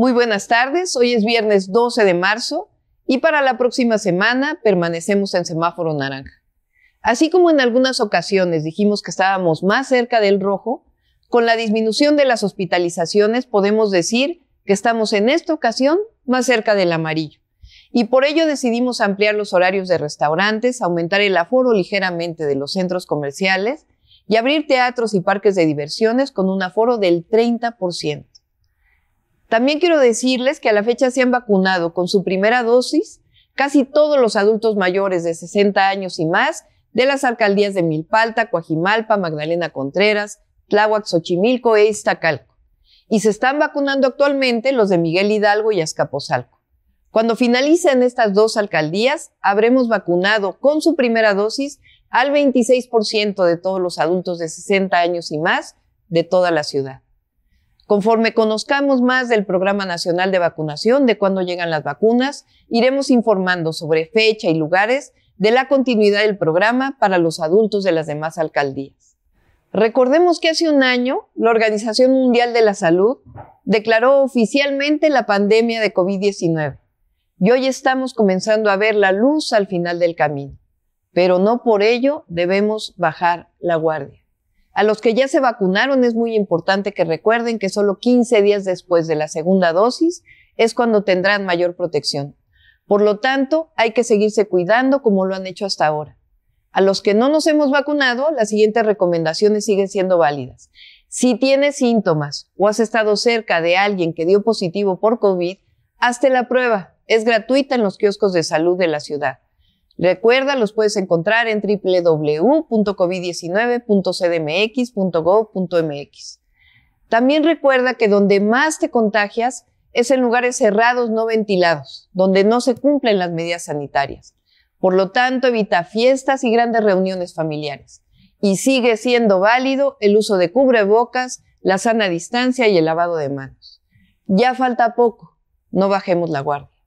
Muy buenas tardes, hoy es viernes 12 de marzo y para la próxima semana permanecemos en semáforo naranja. Así como en algunas ocasiones dijimos que estábamos más cerca del rojo, con la disminución de las hospitalizaciones podemos decir que estamos en esta ocasión más cerca del amarillo. Y por ello decidimos ampliar los horarios de restaurantes, aumentar el aforo ligeramente de los centros comerciales y abrir teatros y parques de diversiones con un aforo del 30%. También quiero decirles que a la fecha se han vacunado con su primera dosis casi todos los adultos mayores de 60 años y más de las alcaldías de Milpalta, Coajimalpa, Magdalena Contreras, Tláhuac, Xochimilco e Iztacalco. Y se están vacunando actualmente los de Miguel Hidalgo y Azcapotzalco. Cuando finalicen estas dos alcaldías, habremos vacunado con su primera dosis al 26% de todos los adultos de 60 años y más de toda la ciudad. Conforme conozcamos más del Programa Nacional de Vacunación, de cuándo llegan las vacunas, iremos informando sobre fecha y lugares de la continuidad del programa para los adultos de las demás alcaldías. Recordemos que hace un año la Organización Mundial de la Salud declaró oficialmente la pandemia de COVID-19 y hoy estamos comenzando a ver la luz al final del camino, pero no por ello debemos bajar la guardia. A los que ya se vacunaron es muy importante que recuerden que solo 15 días después de la segunda dosis es cuando tendrán mayor protección. Por lo tanto, hay que seguirse cuidando como lo han hecho hasta ahora. A los que no nos hemos vacunado, las siguientes recomendaciones siguen siendo válidas. Si tienes síntomas o has estado cerca de alguien que dio positivo por COVID, hazte la prueba. Es gratuita en los kioscos de salud de la ciudad. Recuerda, los puedes encontrar en www.covid19.cdmx.gov.mx. También recuerda que donde más te contagias es en lugares cerrados no ventilados, donde no se cumplen las medidas sanitarias. Por lo tanto, evita fiestas y grandes reuniones familiares. Y sigue siendo válido el uso de cubrebocas, la sana distancia y el lavado de manos. Ya falta poco, no bajemos la guardia.